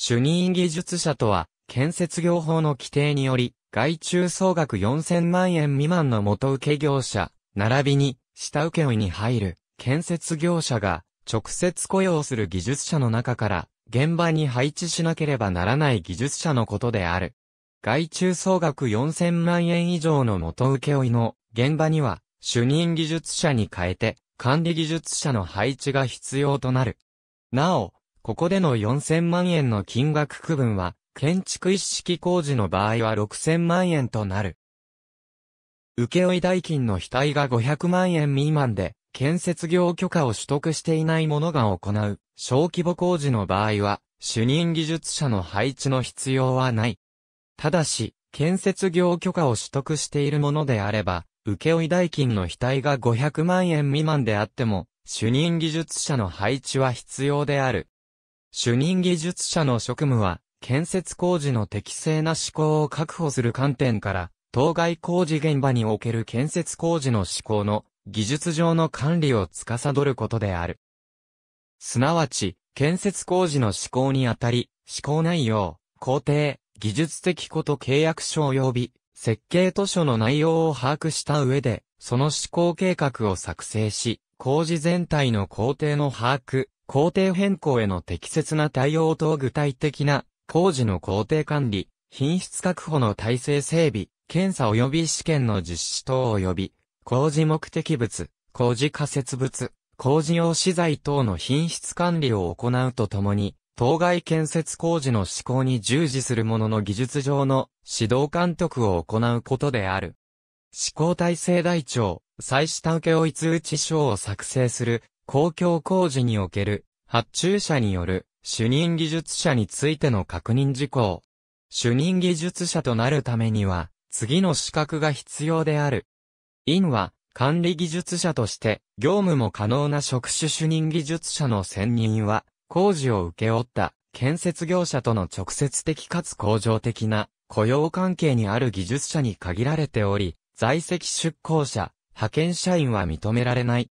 主任技術者とは、建設業法の規定により、外注総額4000万円未満の元請け業者、並びに、下請負に入る、建設業者が、直接雇用する技術者の中から、現場に配置しなければならない技術者のことである。外注総額4000万円以上の元請負の現場には主任技術者に変えて管理技術者の配置が必要となる。なお、ここでの4000万円の金額区分は、建築一式工事の場合は6000万円となる。請負代金の額が500万円未満で、建設業許可を取得していない者が行う、小規模工事の場合は、主任技術者の配置の必要はない。ただし、建設業許可を取得しているものであれば、請負代金の額が500万円未満であっても、主任技術者の配置は必要である。主任技術者の職務は、建設工事の適正な施行を確保する観点から、当該工事現場における建設工事の施行の技術上の管理を司ることである。すなわち、建設工事の施行にあたり、施行内容、工程、技術的こと契約書及び、設計図書の内容を把握した上で、その施行計画を作成し、工事全体の工程の把握、工程変更への適切な対応と具体的な工事の工程管理、品質確保の体制整備、検査及び試験の実施等及び、工事目的物、工事仮設物、工事用資材等の品質管理を行うとともに、当該建設工事の施行に従事する者の技術上の指導監督を行うことである。施行体制台帳、再下請負通知書を作成する公共工事における発注者による主任技術者についての確認事項。主任技術者となるためには、次の資格が必要である。院は、管理技術者として、業務も可能な職種主任技術者の選任は、工事を請け負った建設業者との直接的かつ工場的な雇用関係にある技術者に限られており、在籍出向者、派遣社員は認められない。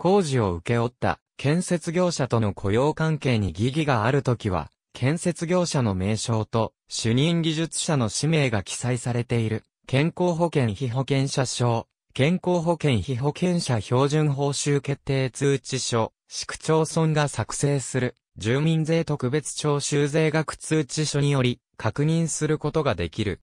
工事を受け負った建設業者との雇用関係に疑義があるときは、建設業者の名称と主任技術者の氏名が記載されている健康保険被保険者証、健康保険被保険者標準報酬決定通知書、市区町村が作成する住民税特別徴収税額通知書により確認することができる。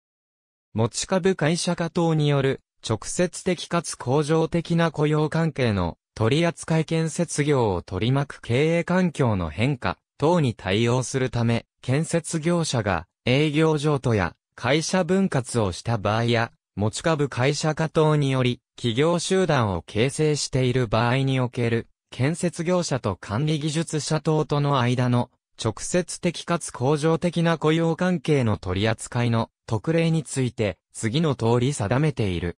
持ち株会社化等による直接的かつ恒常的な雇用関係の取扱建設業を取り巻く経営環境の変化等に対応するため、建設業者が営業譲渡や会社分割をした場合や、持ち株会社化等により、企業集団を形成している場合における、建設業者と管理技術者等との間の、直接的かつ恒常的な雇用関係の取り扱いの特例について、次の通り定めている。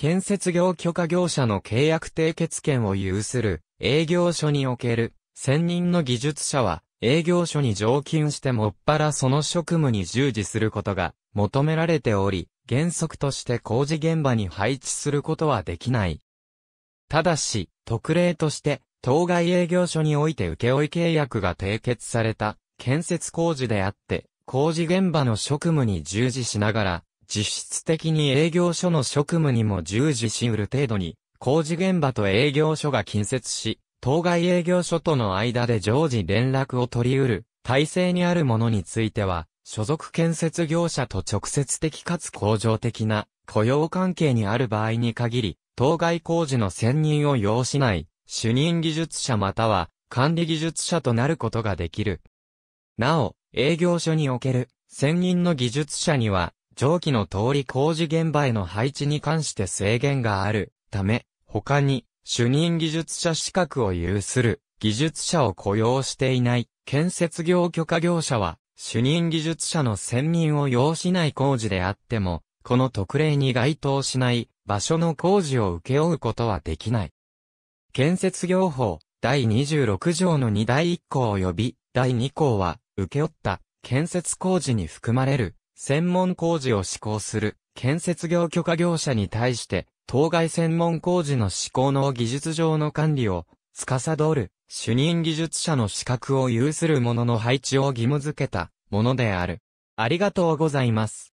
建設業許可業者の契約締結権を有する営業所における専任の技術者は営業所に常勤してもっぱらその職務に従事することが求められており、原則として工事現場に配置することはできない。ただし、特例として、当該営業所において請負契約が締結された建設工事であって、工事現場の職務に従事しながら、実質的に営業所の職務にも従事しうる程度に、工事現場と営業所が近接し、当該営業所との間で常時連絡を取り得る、体制にあるものについては、所属建設業者と直接的かつ工場的な雇用関係にある場合に限り、当該工事の専任を要しない、主任技術者または管理技術者となることができる。なお、営業所における専任の技術者には、長期の通り工事現場への配置に関して制限があるため、他に主任技術者資格を有する技術者を雇用していない建設業許可業者は主任技術者の専任を要しない工事であっても、この特例に該当しない場所の工事を請け負うことはできない。建設業法第26条の2第1項及び第2項は、請け負った建設工事に含まれる専門工事を施行する建設業許可業者に対して、当該専門工事の施行の技術上の管理を司る主任技術者の資格を有する者の配置を義務付けたものである。ありがとうございます。